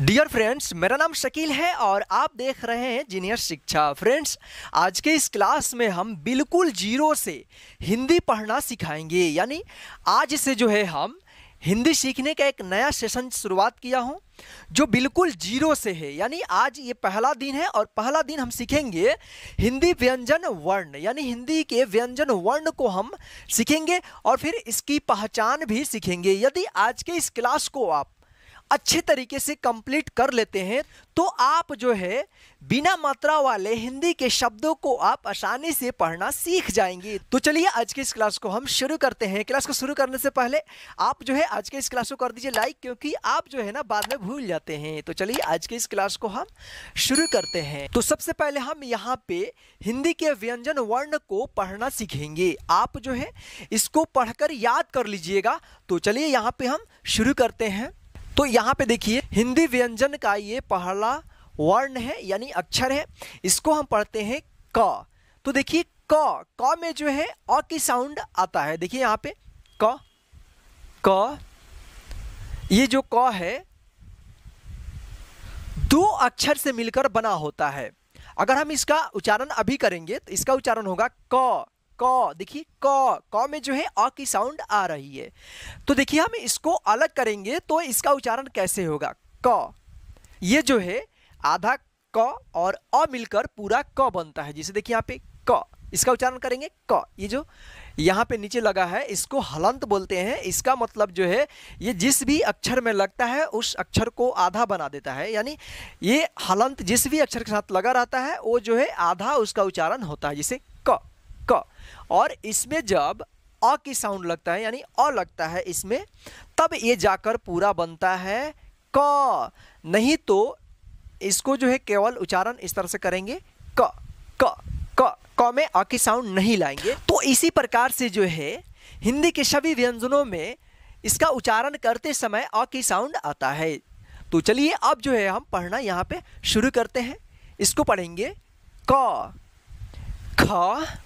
dear friends मेरा नाम शकील है और आप देख रहे हैं जीनियर शिक्षा फ्रेंड्स आज के इस क्लास में हम बिल्कुल जीरो से हिंदी पढ़ना सिखाएंगे यानी आज से जो है हम हिंदी सीखने का एक नया सेशन शुरुआत किया हूँ जो बिल्कुल जीरो से है यानी आज ये पहला दिन है और पहला दिन हम सीखेंगे हिंदी व्यंजन वर्ण यानी हिंदी के व्यंजन वर्ण को हम सीखेंगे और फिर इसकी पहचान भी सीखेंगे यदि आज के इस क्लास को आप अच्छे तरीके से कंप्लीट कर लेते हैं तो आप जो है बिना मात्रा वाले हिंदी के शब्दों को आप आसानी से पढ़ना सीख जाएंगे तो चलिए आज के इस क्लास को हम शुरू करते हैं क्लास को शुरू करने से पहले आप जो है आज के इस क्लास को कर दीजिए लाइक क्योंकि आप जो है ना बाद में भूल जाते हैं तो चलिए आज के इस क्लास को हम शुरू करते हैं तो सबसे पहले हम यहाँ पे हिंदी के व्यंजन वर्ण को पढ़ना सीखेंगे आप जो है इसको पढ़कर याद कर लीजिएगा तो चलिए यहाँ पे हम शुरू करते हैं तो यहाँ पे देखिए हिंदी व्यंजन का ये पहला वर्ण है यानी अक्षर है इसको हम पढ़ते हैं क तो देखिए क क में जो है अ की साउंड आता है देखिए यहाँ पे क क ये जो क है दो अक्षर से मिलकर बना होता है अगर हम इसका उच्चारण अभी करेंगे तो इसका उच्चारण होगा क क देखिए क क में जो है अ की साउंड आ रही है तो देखिए हम इसको अलग करेंगे तो इसका उच्चारण कैसे होगा क ये जो है आधा क और अ मिलकर पूरा क बनता है जैसे देखिए यहाँ पे क इसका उच्चारण करेंगे क ये जो यहाँ पे नीचे लगा है इसको हलंत बोलते हैं इसका मतलब जो है ये जिस भी अक्षर में लगता है उस अक्षर को आधा बना देता है यानी ये हलंत जिस भी अक्षर के साथ लगा रहता है वो जो है आधा उसका उच्चारण होता है जिसे क क और इसमें जब अ की साउंड लगता है यानी अ लगता है इसमें तब ये जाकर पूरा बनता है क नहीं तो इसको जो है केवल उच्चारण इस तरह से करेंगे क क क क में अ की साउंड नहीं लाएंगे तो इसी प्रकार से जो है हिंदी के सभी व्यंजनों में इसका उच्चारण करते समय अ की साउंड आता है तो चलिए अब जो है हम पढ़ना यहाँ पे शुरू करते हैं इसको पढ़ेंगे क ख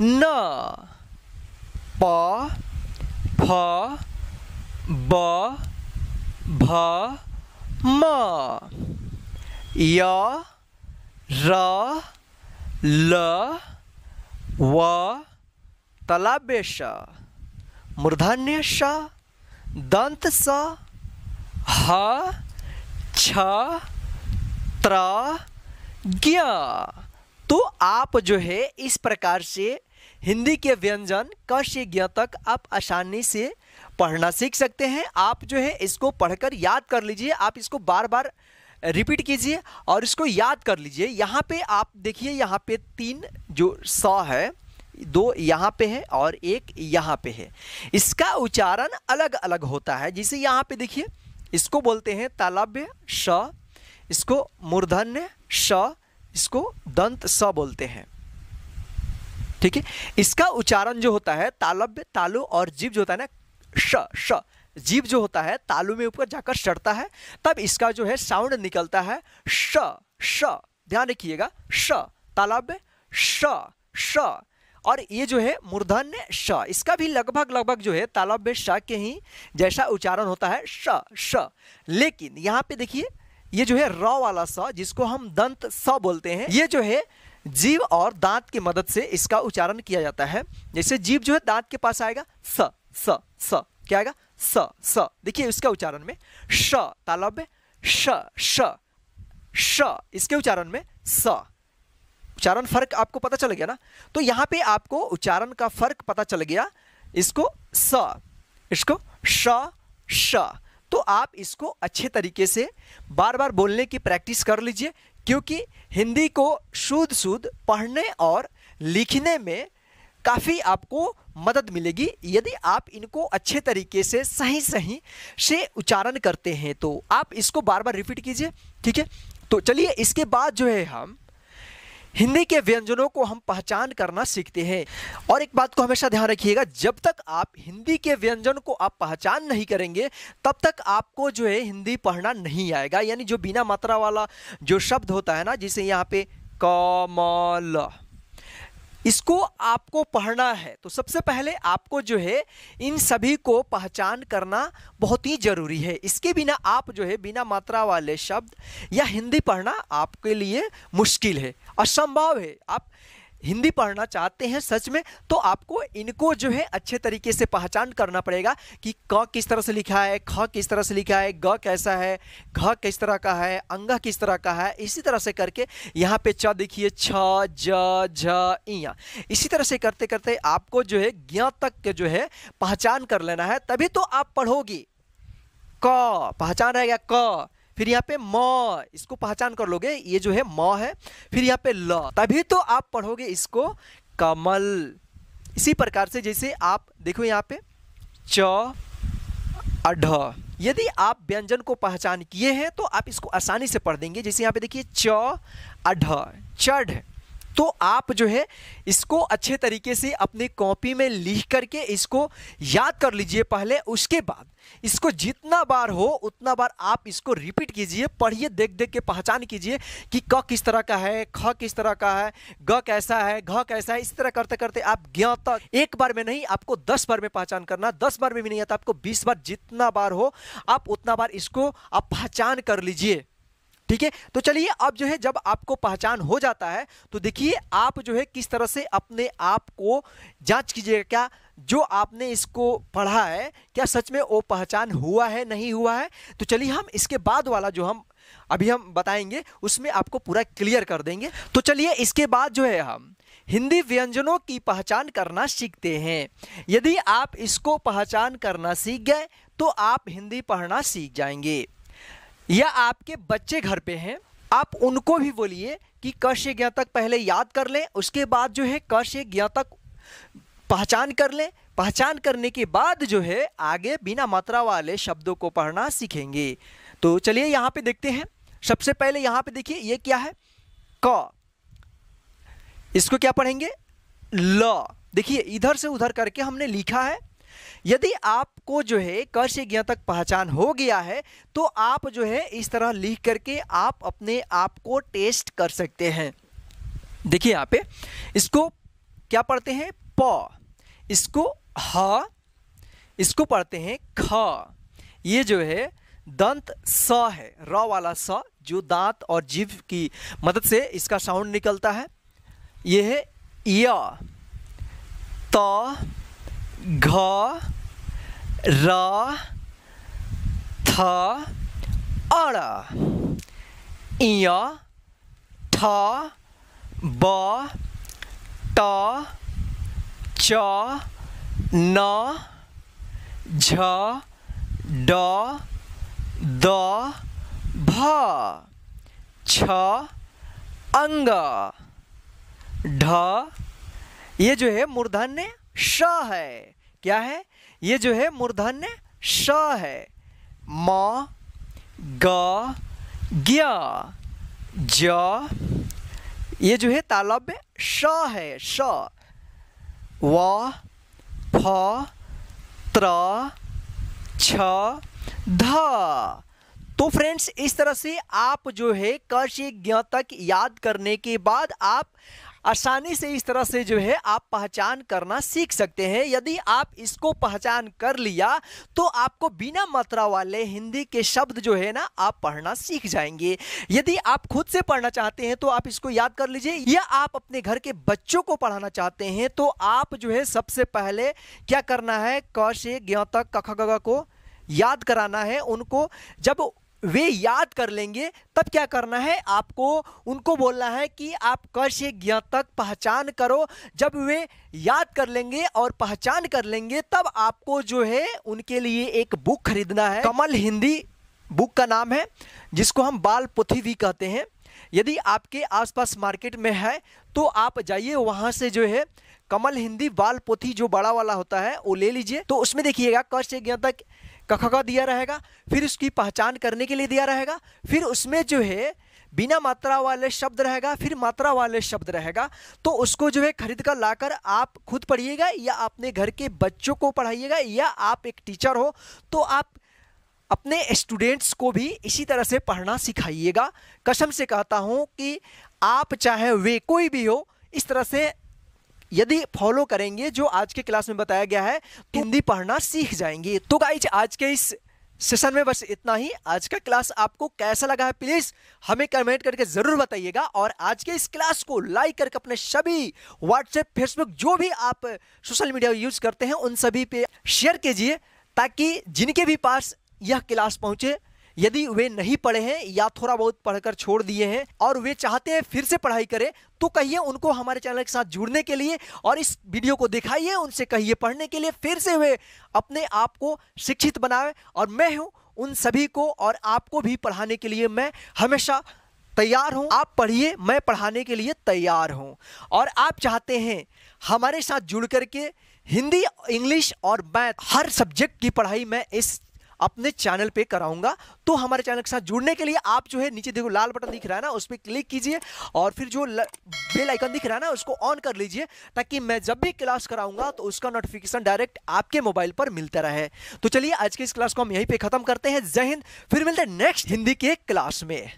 न प फ ब भ म य र ल व तलाबे मूर्धन्य स दंत स ह छ त्र ज्ञ तो आप जो है इस प्रकार से हिंदी के व्यंजन क से ज्ञ तक आप आसानी से पढ़ना सीख सकते हैं आप जो है इसको पढ़कर याद कर लीजिए आप इसको बार बार रिपीट कीजिए और इसको याद कर लीजिए यहाँ पे आप देखिए यहाँ पे तीन जो स है दो यहाँ पे है और एक यहाँ पे है इसका उच्चारण अलग अलग होता है जिसे यहाँ पे देखिए इसको बोलते हैं तालाब्य श इसको मूर्धन्य श इसको दंत स बोलते हैं ठीक है इसका उच्चारण जो होता है तालब्य तालु और जीव जो होता है ना श श जीव जो होता है तालु में ऊपर जाकर चढ़ता है तब इसका जो है साउंड निकलता है श श ध्यान रखिएगा श तालव्य श श और ये जो है मूर्धन्य श इसका भी लगभग लगभग जो है तालव्य श के ही जैसा उच्चारण होता है श श लेकिन यहाँ पे देखिए ये जो है र वाला स जिसको हम दंत स बोलते हैं ये जो है जीव और दांत की मदद से इसका उच्चारण किया जाता है जैसे जीव जो है दांत के पास आएगा स स स क्या आएगा स स देखिए इसका उच्चारण में श तालाब में श श श इसके उच्चारण में स उच्चारण फर्क आपको पता चल गया ना तो यहां पे आपको उच्चारण का फर्क पता चल गया इसको स इसको श श तो आप इसको अच्छे तरीके से बार बार बोलने की प्रैक्टिस कर लीजिए क्योंकि हिंदी को शुद्ध शुद्ध पढ़ने और लिखने में काफ़ी आपको मदद मिलेगी यदि आप इनको अच्छे तरीके से सही सही से उच्चारण करते हैं तो आप इसको बार बार रिपीट कीजिए ठीक है तो चलिए इसके बाद जो है हम हिंदी के व्यंजनों को हम पहचान करना सीखते हैं और एक बात को हमेशा ध्यान रखिएगा जब तक आप हिंदी के व्यंजन को आप पहचान नहीं करेंगे तब तक आपको जो है हिंदी पढ़ना नहीं आएगा यानी जो बिना मात्रा वाला जो शब्द होता है ना जिसे यहाँ पे कमल इसको आपको पढ़ना है तो सबसे पहले आपको जो है इन सभी को पहचान करना बहुत ही ज़रूरी है इसके बिना आप जो है बिना मात्रा वाले शब्द या हिंदी पढ़ना आपके लिए मुश्किल है असंभव है आप हिंदी पढ़ना चाहते हैं सच में तो आपको इनको जो है अच्छे तरीके से पहचान करना पड़ेगा कि क किस तरह से लिखा है ख किस तरह से लिखा है ग कैसा है घ किस तरह का है अंग किस तरह का है इसी तरह से करके यहाँ पे च देखिए छ ज झ इया इसी तरह से करते करते आपको जो है ज्ञा तक जो है पहचान कर लेना है तभी तो आप पढ़ोगी क पहचान रहेगा क फिर यहाँ पे म इसको पहचान कर लोगे ये जो है म है फिर यहाँ पे ल तभी तो आप पढ़ोगे इसको कमल इसी प्रकार से जैसे आप देखो यहाँ पे च अढ़ यदि आप व्यंजन को पहचान किए हैं तो आप इसको आसानी से पढ़ देंगे जैसे यहाँ पे देखिए च अढ़ चढ़ तो आप जो है इसको अच्छे तरीके से अपनी कॉपी में लिख करके इसको याद कर लीजिए पहले उसके बाद इसको जितना बार हो उतना बार आप इसको रिपीट कीजिए पढ़िए देख देख के पहचान कीजिए कि क किस तरह का है ख किस तरह का है ग कैसा है घ कैसा है इस तरह करते करते आप ज्ञात तक एक बार में नहीं आपको दस बार में पहचान करना दस बार में भी नहीं आता तो आपको बीस बार जितना बार हो आप उतना बार इसको आप पहचान कर लीजिए ठीक है तो चलिए अब जो है जब आपको पहचान हो जाता है तो देखिए आप जो है किस तरह से अपने आप को जांच कीजिएगा क्या जो आपने इसको पढ़ा है क्या सच में वो पहचान हुआ है नहीं हुआ है तो चलिए हम इसके बाद वाला जो हम अभी हम बताएंगे उसमें आपको पूरा क्लियर कर देंगे तो चलिए इसके बाद जो है हम हिंदी व्यंजनों की पहचान करना सीखते हैं यदि आप इसको पहचान करना सीख गए तो आप हिंदी पढ़ना सीख जाएंगे या आपके बच्चे घर पे हैं आप उनको भी बोलिए कि क से पहले याद कर लें उसके बाद जो है क से ज्ञा तक पहचान कर लें पहचान करने के बाद जो है आगे बिना मात्रा वाले शब्दों को पढ़ना सीखेंगे तो चलिए यहाँ पे देखते हैं सबसे पहले यहाँ पे देखिए ये क्या है क इसको क्या पढ़ेंगे ल देखिए इधर से उधर करके हमने लिखा है यदि आपको जो है क से ज्ञा तक पहचान हो गया है तो आप जो है इस तरह लिख करके आप अपने आप को टेस्ट कर सकते हैं देखिए यहाँ पे इसको क्या पढ़ते हैं प इसको ह इसको पढ़ते हैं ख ये जो है दंत स है र वाला स जो दांत और जीव की मदद से इसका साउंड निकलता है यह है य त घ र थ अण इय ठ ब ट च न झ ड द भ छ अंग ढ ये जो है मूर्धन्य श है क्या है ये जो है मूर्धन्य श है म ग ज्ञ ज ये जो है तालब्य श है श व फ त्र छ ध तो फ्रेंड्स इस तरह से आप जो है क से ज्ञ तक याद करने के बाद आप आसानी से इस तरह से जो है आप पहचान करना सीख सकते हैं यदि आप इसको पहचान कर लिया तो आपको बिना मात्रा वाले हिंदी के शब्द जो है ना आप पढ़ना सीख जाएंगे यदि आप खुद से पढ़ना चाहते हैं तो आप इसको याद कर लीजिए या आप अपने घर के बच्चों को पढ़ाना चाहते हैं तो आप जो है सबसे पहले क्या करना है क से ज्ञ तक कख को याद कराना है उनको जब वे याद कर लेंगे तब क्या करना है आपको उनको बोलना है कि आप कर्ष से तक पहचान करो जब वे याद कर लेंगे और पहचान कर लेंगे तब आपको जो है उनके लिए एक बुक खरीदना है कमल हिंदी बुक का नाम है जिसको हम बाल पोथी भी कहते हैं यदि आपके आसपास मार्केट में है तो आप जाइए वहाँ से जो है कमल हिंदी बाल पोथी जो बड़ा वाला होता है वो ले लीजिए तो उसमें देखिएगा कर्ष से तक कखगा दिया रहेगा फिर उसकी पहचान करने के लिए दिया रहेगा फिर उसमें जो है बिना मात्रा वाले शब्द रहेगा फिर मात्रा वाले शब्द रहेगा तो उसको जो है खरीद कर लाकर आप खुद पढ़िएगा या अपने घर के बच्चों को पढ़ाइएगा या आप एक टीचर हो तो आप अपने स्टूडेंट्स को भी इसी तरह से पढ़ना सिखाइएगा कसम से कहता हूँ कि आप चाहे वे कोई भी हो इस तरह से यदि फॉलो करेंगे जो आज के क्लास में बताया गया है तो हिंदी पढ़ना सीख जाएंगे तो गाइज आज के इस सेशन में बस इतना ही आज का क्लास आपको कैसा लगा है प्लीज हमें कमेंट करके जरूर बताइएगा और आज के इस क्लास को लाइक करके अपने सभी व्हाट्सएप फेसबुक जो भी आप सोशल मीडिया यूज करते हैं उन सभी पे शेयर कीजिए ताकि जिनके भी पास यह क्लास पहुंचे यदि वे नहीं पढ़े हैं या थोड़ा बहुत पढ़कर छोड़ दिए हैं और वे चाहते हैं फिर से पढ़ाई करें तो कहिए उनको हमारे चैनल के साथ जुड़ने के लिए और इस वीडियो को दिखाइए उनसे कहिए पढ़ने के लिए फिर से वे अपने आप को शिक्षित बनाए और मैं हूँ उन सभी को और आपको भी पढ़ाने के लिए मैं हमेशा तैयार हूँ आप पढ़िए मैं पढ़ाने के लिए तैयार हूँ और आप चाहते हैं हमारे साथ जुड़ करके हिंदी इंग्लिश और मैथ हर सब्जेक्ट की पढ़ाई मैं इस अपने चैनल पे कराऊंगा तो हमारे चैनल के साथ जुड़ने के लिए आप जो है नीचे देखो लाल बटन दिख रहा है ना उस पर क्लिक कीजिए और फिर जो बेल आइकन दिख रहा है ना उसको ऑन कर लीजिए ताकि मैं जब भी क्लास कराऊंगा तो उसका नोटिफिकेशन डायरेक्ट आपके मोबाइल पर मिलता रहे तो चलिए आज के इस क्लास को हम यहीं पर खत्म करते हैं जय हिंद फिर मिलते हैं नेक्स्ट हिंदी के क्लास में